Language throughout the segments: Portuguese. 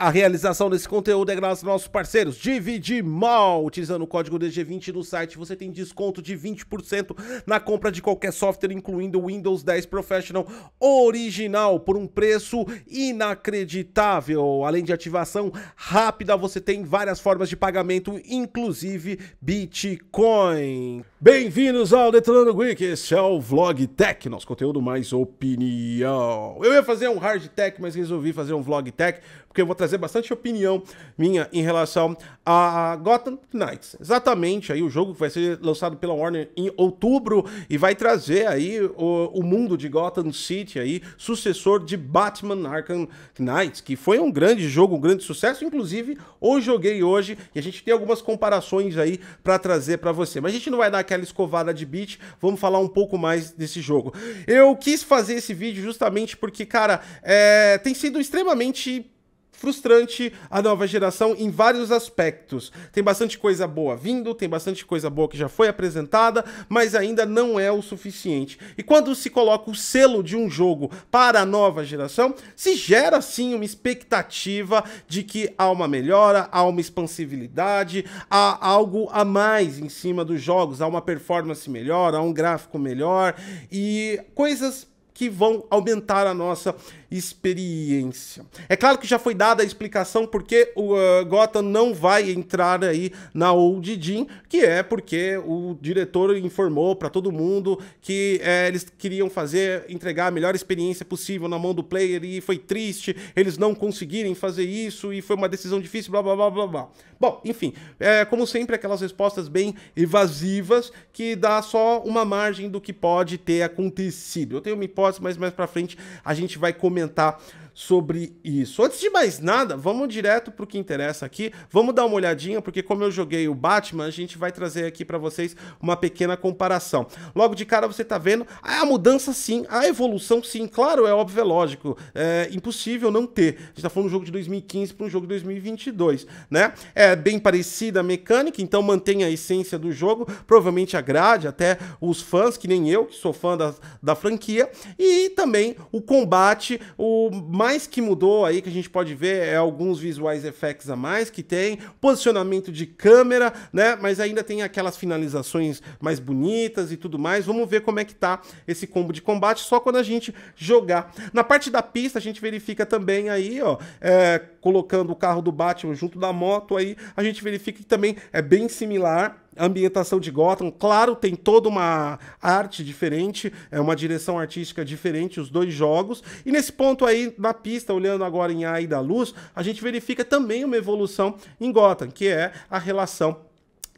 A realização desse conteúdo é graças aos nossos parceiros Dividir Mal. Utilizando o código DG20 no site, você tem desconto de 20% na compra de qualquer software, incluindo o Windows 10 Professional original, por um preço inacreditável. Além de ativação rápida, você tem várias formas de pagamento, inclusive Bitcoin. Bem-vindos ao Detonando Geek, esse é o Vlog Tech, nosso conteúdo mais opinião. Eu ia fazer um Hard Tech, mas resolvi fazer um Vlog Tech, porque eu vou trazer bastante opinião minha em relação a Gotham Knights. Exatamente, aí o jogo que vai ser lançado pela Warner em outubro e vai trazer aí o, o mundo de Gotham City, aí, sucessor de Batman Arkham Knights, que foi um grande jogo, um grande sucesso, inclusive o joguei hoje e a gente tem algumas comparações aí para trazer para você. Mas a gente não vai dar aquela escovada de beat, vamos falar um pouco mais desse jogo. Eu quis fazer esse vídeo justamente porque, cara, é, tem sido extremamente frustrante a nova geração em vários aspectos. Tem bastante coisa boa vindo, tem bastante coisa boa que já foi apresentada, mas ainda não é o suficiente. E quando se coloca o selo de um jogo para a nova geração, se gera sim uma expectativa de que há uma melhora, há uma expansibilidade, há algo a mais em cima dos jogos, há uma performance melhor, há um gráfico melhor e coisas que vão aumentar a nossa experiência. É claro que já foi dada a explicação porque o uh, Gotham não vai entrar aí na Old Jean, que é porque o diretor informou para todo mundo que é, eles queriam fazer, entregar a melhor experiência possível na mão do player e foi triste eles não conseguirem fazer isso e foi uma decisão difícil, blá blá blá blá blá. Bom, enfim, é, como sempre, aquelas respostas bem evasivas que dá só uma margem do que pode ter acontecido. Eu tenho uma hipótese, mas mais para frente a gente vai comentar comentar sobre isso. Antes de mais nada, vamos direto para o que interessa aqui. Vamos dar uma olhadinha, porque como eu joguei o Batman, a gente vai trazer aqui para vocês uma pequena comparação. Logo de cara você está vendo a mudança sim, a evolução sim, claro, é óbvio, é lógico, é impossível não ter. A gente está falando um jogo de 2015 para um jogo de 2022, né? É bem parecida a mecânica, então mantém a essência do jogo, provavelmente agrade até os fãs, que nem eu, que sou fã da, da franquia, e também o combate, o mais mais que mudou aí que a gente pode ver é alguns visuais effects a mais que tem, posicionamento de câmera, né? Mas ainda tem aquelas finalizações mais bonitas e tudo mais. Vamos ver como é que tá esse combo de combate só quando a gente jogar. Na parte da pista a gente verifica também aí, ó, é, colocando o carro do Batman junto da moto, aí a gente verifica que também é bem similar a ambientação de Gotham. Claro, tem toda uma arte diferente, é uma direção artística diferente, os dois jogos. E nesse ponto aí, na pista, olhando agora em A e da Luz, a gente verifica também uma evolução em Gotham, que é a relação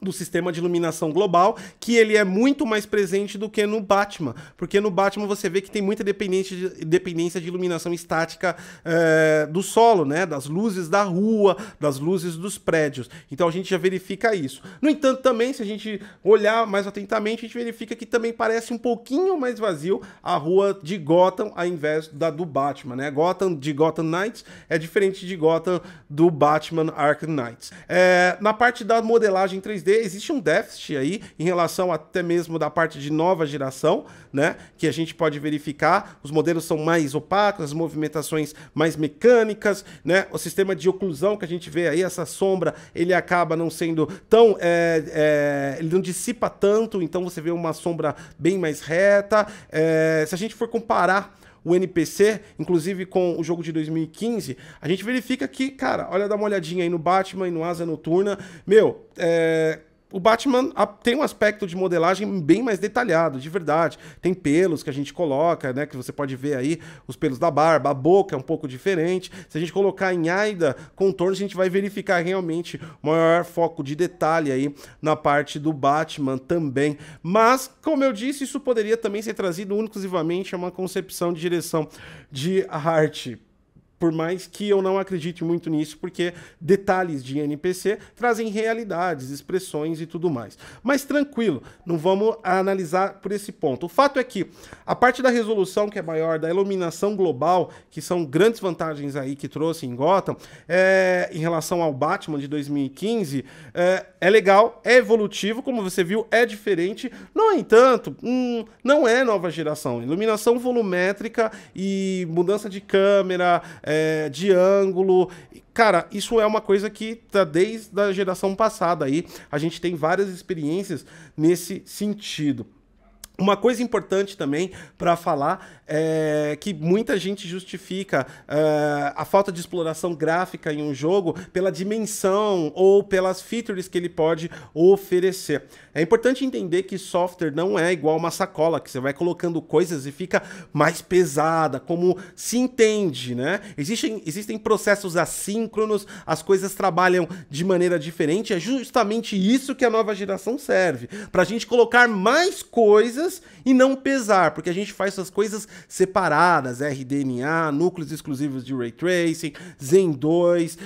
do sistema de iluminação global, que ele é muito mais presente do que no Batman, porque no Batman você vê que tem muita dependência de, dependência de iluminação estática é, do solo, né, das luzes da rua, das luzes dos prédios. Então a gente já verifica isso. No entanto, também se a gente olhar mais atentamente, a gente verifica que também parece um pouquinho mais vazio a rua de Gotham ao invés da do Batman, né? Gotham de Gotham Knights é diferente de Gotham do Batman Arkham Knights. É, na parte da modelagem 3D existe um déficit aí em relação até mesmo da parte de nova geração, né? Que a gente pode verificar, os modelos são mais opacos, as movimentações mais mecânicas, né? O sistema de oclusão que a gente vê aí, essa sombra, ele acaba não sendo tão. É, é, ele não dissipa tanto, então você vê uma sombra bem mais reta. É, se a gente for comparar o NPC, inclusive com o jogo de 2015, a gente verifica que, cara, olha, dá uma olhadinha aí no Batman e no Asa Noturna. Meu, é o Batman tem um aspecto de modelagem bem mais detalhado, de verdade. Tem pelos que a gente coloca, né? Que você pode ver aí, os pelos da barba, a boca é um pouco diferente. Se a gente colocar em AIDA contorno, a gente vai verificar realmente maior foco de detalhe aí na parte do Batman também. Mas, como eu disse, isso poderia também ser trazido exclusivamente a uma concepção de direção de arte por mais que eu não acredite muito nisso, porque detalhes de NPC trazem realidades, expressões e tudo mais. Mas tranquilo, não vamos analisar por esse ponto. O fato é que a parte da resolução que é maior, da iluminação global, que são grandes vantagens aí que trouxe em Gotham, é, em relação ao Batman de 2015, é, é, legal, é evolutivo, como você viu, é diferente. No entanto, hum, não é nova geração. Iluminação volumétrica e mudança de câmera. É, é, de ângulo. Cara, isso é uma coisa que tá desde a geração passada aí. A gente tem várias experiências nesse sentido. Uma coisa importante também para falar é que muita gente justifica uh, a falta de exploração gráfica em um jogo pela dimensão ou pelas features que ele pode oferecer. É importante entender que software não é igual uma sacola, que você vai colocando coisas e fica mais pesada, como se entende, né? Existem, existem processos assíncronos, as coisas trabalham de maneira diferente, é justamente isso que a nova geração serve, para a gente colocar mais coisas coisas e não pesar, porque a gente faz essas coisas separadas, RDNA, núcleos exclusivos de Ray Tracing, Zen 2,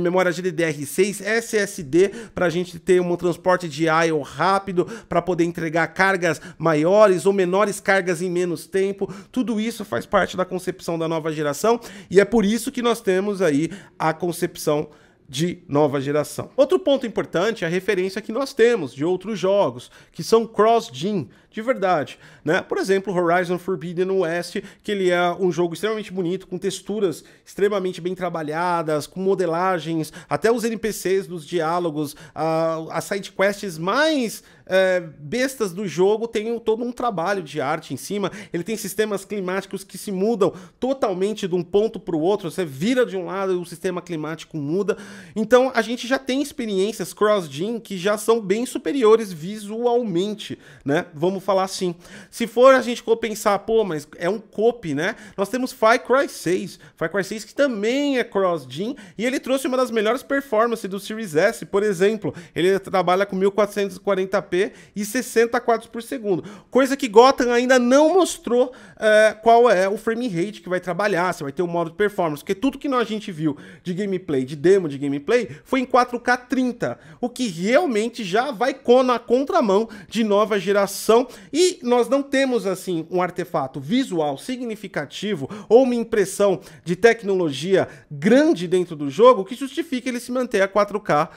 memória GDDR6, SSD, para a gente ter um transporte de I/O rápido, para poder entregar cargas maiores ou menores cargas em menos tempo, tudo isso faz parte da concepção da nova geração e é por isso que nós temos aí a concepção de nova geração. Outro ponto importante é a referência que nós temos de outros jogos, que são cross-gen, de verdade, né? Por exemplo, Horizon Forbidden West, que ele é um jogo extremamente bonito, com texturas extremamente bem trabalhadas, com modelagens, até os NPCs dos diálogos, uh, as quests mais é, bestas do jogo tem todo um trabalho de arte em cima. Ele tem sistemas climáticos que se mudam totalmente de um ponto para o outro. Você vira de um lado e o sistema climático muda. Então a gente já tem experiências cross-gen que já são bem superiores visualmente, né? Vamos falar assim. Se for a gente pensar, pô, mas é um cope, né? Nós temos Far Cry 6, Far Cry 6 que também é cross-gen, e ele trouxe uma das melhores performances do Series S, por exemplo. Ele trabalha com 1440p e 60 quadros por segundo, coisa que Gotham ainda não mostrou é, qual é o frame rate que vai trabalhar, se vai ter o um modo de performance, porque tudo que nós, a gente viu de gameplay, de demo de gameplay, foi em 4K 30, o que realmente já vai na contramão de nova geração e nós não temos assim um artefato visual significativo ou uma impressão de tecnologia grande dentro do jogo que justifique ele se manter a 4K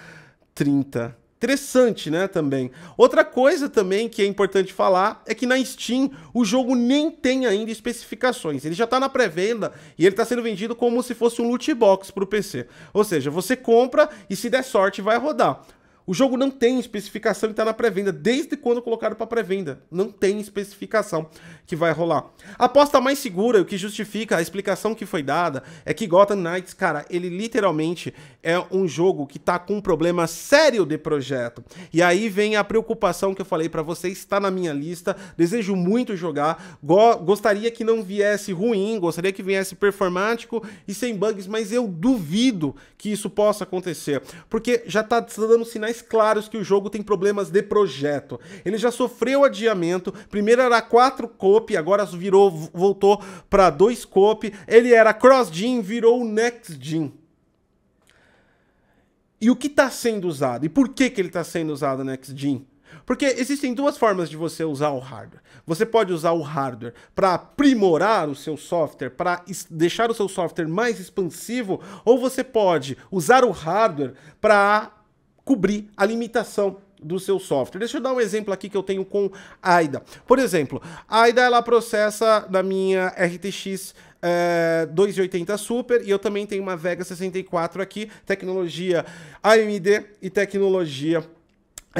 30 interessante, né, também. Outra coisa também que é importante falar é que na Steam o jogo nem tem ainda especificações. Ele já está na pré-venda e ele está sendo vendido como se fosse um loot box para o PC. Ou seja, você compra e se der sorte vai rodar. O jogo não tem especificação e está na pré-venda. Desde quando colocaram para pré-venda? Não tem especificação que vai rolar. A aposta mais segura, o que justifica a explicação que foi dada, é que Gotham Knights, cara, ele literalmente é um jogo que está com um problema sério de projeto. E aí vem a preocupação que eu falei para vocês, está na minha lista. Desejo muito jogar. Go gostaria que não viesse ruim, gostaria que viesse performático e sem bugs, mas eu duvido que isso possa acontecer, porque já está dando sinais claros que o jogo tem problemas de projeto. Ele já sofreu adiamento, primeiro era 4 copy, agora virou voltou para 2 copy. Ele era cross gen, virou next gen. E o que está sendo usado? E por que, que ele está sendo usado next gen? Porque existem duas formas de você usar o hardware. Você pode usar o hardware para aprimorar o seu software, para deixar o seu software mais expansivo, ou você pode usar o hardware para cobrir a limitação do seu software. Deixa eu dar um exemplo aqui que eu tenho com AIDA. Por exemplo, a AIDA ela processa na minha RTX é, 280 Super e eu também tenho uma Vega 64 aqui, tecnologia AMD e tecnologia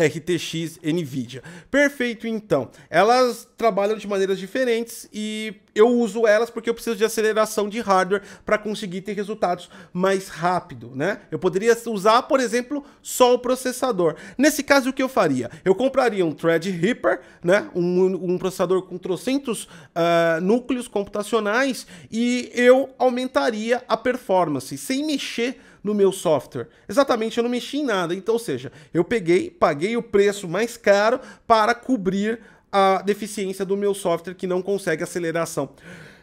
RTX NVIDIA. Perfeito, então. Elas trabalham de maneiras diferentes e eu uso elas porque eu preciso de aceleração de hardware para conseguir ter resultados mais rápido, né? Eu poderia usar, por exemplo, só o processador. Nesse caso, o que eu faria? Eu compraria um Threadripper, né? Um, um processador com trocentos uh, núcleos computacionais e eu aumentaria a performance sem mexer no meu software? Exatamente, eu não mexi em nada. Então, ou seja, eu peguei, paguei o preço mais caro para cobrir a deficiência do meu software que não consegue aceleração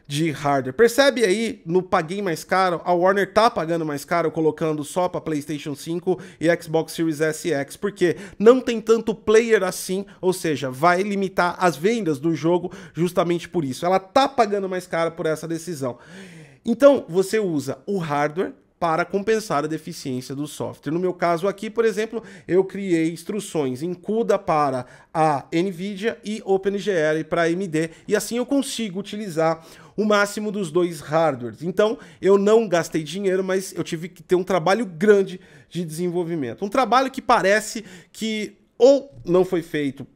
de hardware. Percebe aí, no paguei mais caro, a Warner tá pagando mais caro colocando só para PlayStation 5 e Xbox Series S e X, porque não tem tanto player assim, ou seja, vai limitar as vendas do jogo justamente por isso. Ela tá pagando mais caro por essa decisão. Então, você usa o hardware para compensar a deficiência do software. No meu caso aqui, por exemplo, eu criei instruções em CUDA para a NVIDIA e OpenGL para a AMD, e assim eu consigo utilizar o máximo dos dois hardwares. Então, eu não gastei dinheiro, mas eu tive que ter um trabalho grande de desenvolvimento. Um trabalho que parece que ou não foi feito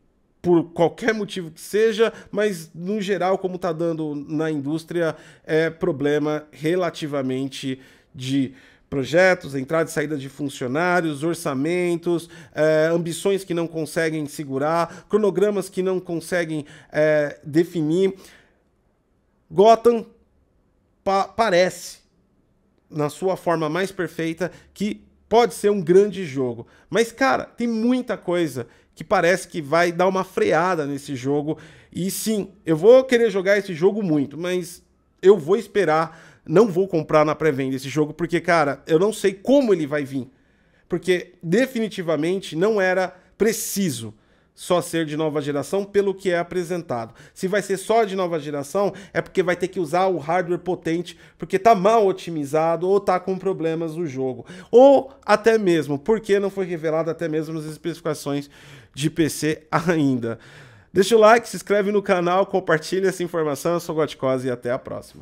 por qualquer motivo que seja, mas no geral, como está dando na indústria, é problema relativamente de projetos, entrada e saída de funcionários, orçamentos, eh, ambições que não conseguem segurar, cronogramas que não conseguem eh, definir. Gotham pa parece, na sua forma mais perfeita, que pode ser um grande jogo. Mas, cara, tem muita coisa que parece que vai dar uma freada nesse jogo. E sim, eu vou querer jogar esse jogo muito, mas eu vou esperar não vou comprar na pré-venda esse jogo, porque, cara, eu não sei como ele vai vir. Porque definitivamente não era preciso só ser de nova geração pelo que é apresentado. Se vai ser só de nova geração, é porque vai ter que usar o hardware potente, porque tá mal otimizado ou tá com problemas no jogo. Ou até mesmo, porque não foi revelado até mesmo as especificações de PC ainda. Deixa o like, se inscreve no canal, compartilha essa informação. Eu sou o Goticose e até a próxima.